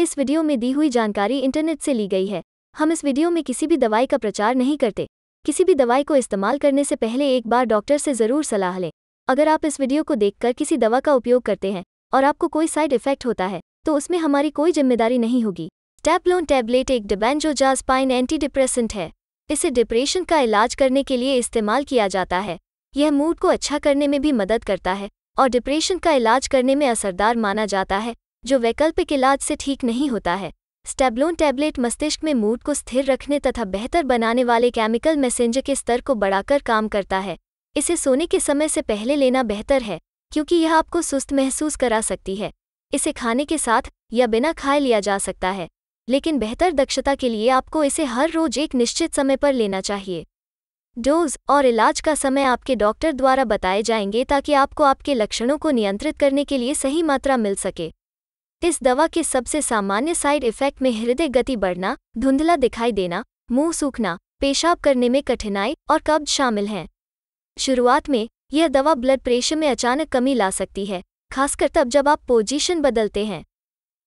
इस वीडियो में दी हुई जानकारी इंटरनेट से ली गई है हम इस वीडियो में किसी भी दवाई का प्रचार नहीं करते किसी भी दवाई को इस्तेमाल करने से पहले एक बार डॉक्टर से ज़रूर सलाह लें अगर आप इस वीडियो को देखकर किसी दवा का उपयोग करते हैं और आपको कोई साइड इफेक्ट होता है तो उसमें हमारी कोई जिम्मेदारी नहीं होगी टैपलोन टैबलेट एक डिबेंजोजास्पाइन एंटी डिप्रेसेंट है इसे डिप्रेशन का इलाज करने के लिए इस्तेमाल किया जाता है यह मूड को अच्छा करने में भी मदद करता है और डिप्रेशन का इलाज करने में असरदार माना जाता है जो वैकल्पिक इलाज से ठीक नहीं होता है स्टेबलोन टैबलेट मस्तिष्क में मूड को स्थिर रखने तथा बेहतर बनाने वाले केमिकल मैसेंजर के स्तर को बढ़ाकर काम करता है इसे सोने के समय से पहले लेना बेहतर है क्योंकि यह आपको सुस्त महसूस करा सकती है इसे खाने के साथ या बिना खाए लिया जा सकता है लेकिन बेहतर दक्षता के लिए आपको इसे हर रोज एक निश्चित समय पर लेना चाहिए डोज और इलाज का समय आपके डॉक्टर द्वारा बताए जाएंगे ताकि आपको आपके लक्षणों को नियंत्रित करने के लिए सही मात्रा मिल सके इस दवा के सबसे सामान्य साइड इफेक्ट में हृदय गति बढ़ना धुंधला दिखाई देना मुंह सूखना पेशाब करने में कठिनाई और कब्ज शामिल हैं शुरुआत में यह दवा ब्लड प्रेशर में अचानक कमी ला सकती है खासकर तब जब आप पोजीशन बदलते हैं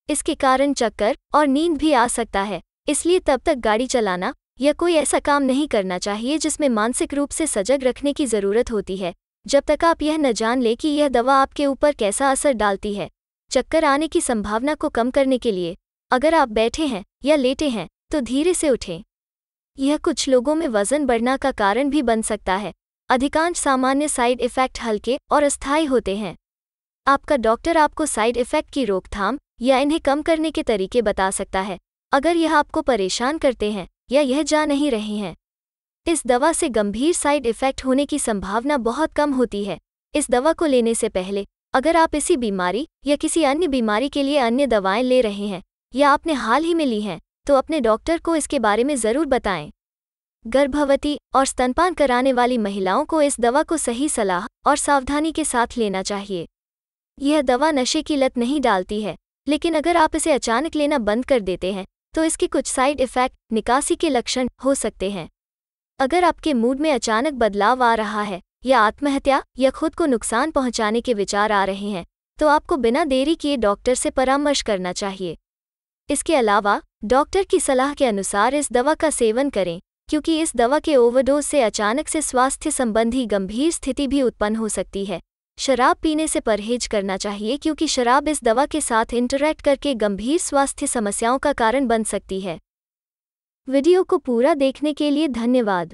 इसके कारण चक्कर और नींद भी आ सकता है इसलिए तब तक गाड़ी चलाना या कोई ऐसा काम नहीं करना चाहिए जिसमें मानसिक रूप से सजग रखने की ज़रूरत होती है जब तक आप यह न जान लें कि यह दवा आपके ऊपर कैसा असर डालती है चक्कर आने की संभावना को कम करने के लिए अगर आप बैठे हैं या लेटे हैं तो धीरे से उठें यह कुछ लोगों में वजन बढ़ना का कारण भी बन सकता है अधिकांश सामान्य साइड इफ़ेक्ट हल्के और अस्थायी होते हैं आपका डॉक्टर आपको साइड इफ़ेक्ट की रोकथाम या इन्हें कम करने के तरीके बता सकता है अगर यह आपको परेशान करते हैं या यह जा नहीं रहे हैं इस दवा से गंभीर साइड इफ़ेक्ट होने की संभावना बहुत कम होती है इस दवा को लेने से पहले अगर आप इसी बीमारी या किसी अन्य बीमारी के लिए अन्य दवाएं ले रहे हैं या आपने हाल ही में ली हैं तो अपने डॉक्टर को इसके बारे में ज़रूर बताएं गर्भवती और स्तनपान कराने वाली महिलाओं को इस दवा को सही सलाह और सावधानी के साथ लेना चाहिए यह दवा नशे की लत नहीं डालती है लेकिन अगर आप इसे अचानक लेना बंद कर देते हैं तो इसके कुछ साइड इफ़ेक्ट निकासी के लक्षण हो सकते हैं अगर आपके मूड में अचानक बदलाव आ रहा है या आत्महत्या या खुद को नुकसान पहुंचाने के विचार आ रहे हैं तो आपको बिना देरी किए डॉक्टर से परामर्श करना चाहिए इसके अलावा डॉक्टर की सलाह के अनुसार इस दवा का सेवन करें क्योंकि इस दवा के ओवरडोज से अचानक से स्वास्थ्य संबंधी गंभीर स्थिति भी उत्पन्न हो सकती है शराब पीने से परहेज करना चाहिए क्योंकि शराब इस दवा के साथ इंटरैक्ट करके गंभीर स्वास्थ्य समस्याओं का कारण बन सकती है वीडियो को पूरा देखने के लिए धन्यवाद